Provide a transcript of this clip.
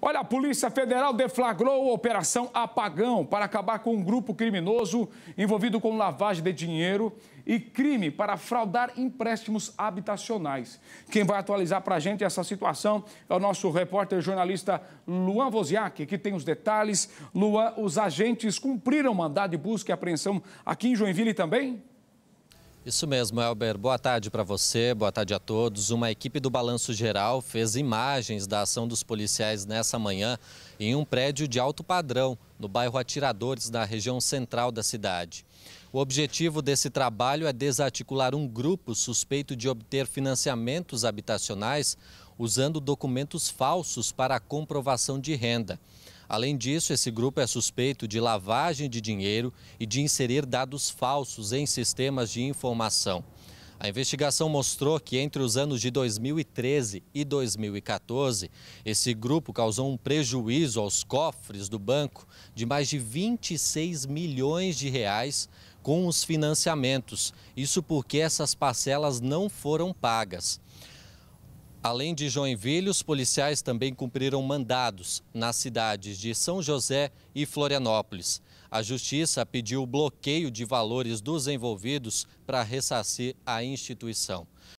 Olha, a Polícia Federal deflagrou a Operação Apagão para acabar com um grupo criminoso envolvido com lavagem de dinheiro e crime para fraudar empréstimos habitacionais. Quem vai atualizar para a gente essa situação é o nosso repórter jornalista Luan Voziak, que tem os detalhes. Luan, os agentes cumpriram mandado de busca e apreensão aqui em Joinville também? Isso mesmo, Elber. Boa tarde para você, boa tarde a todos. Uma equipe do Balanço Geral fez imagens da ação dos policiais nessa manhã em um prédio de alto padrão, no bairro Atiradores, na região central da cidade. O objetivo desse trabalho é desarticular um grupo suspeito de obter financiamentos habitacionais usando documentos falsos para comprovação de renda. Além disso, esse grupo é suspeito de lavagem de dinheiro e de inserir dados falsos em sistemas de informação. A investigação mostrou que entre os anos de 2013 e 2014, esse grupo causou um prejuízo aos cofres do banco de mais de 26 milhões de reais com os financiamentos. Isso porque essas parcelas não foram pagas. Além de Joinville, os policiais também cumpriram mandados nas cidades de São José e Florianópolis. A justiça pediu o bloqueio de valores dos envolvidos para ressarcir a instituição.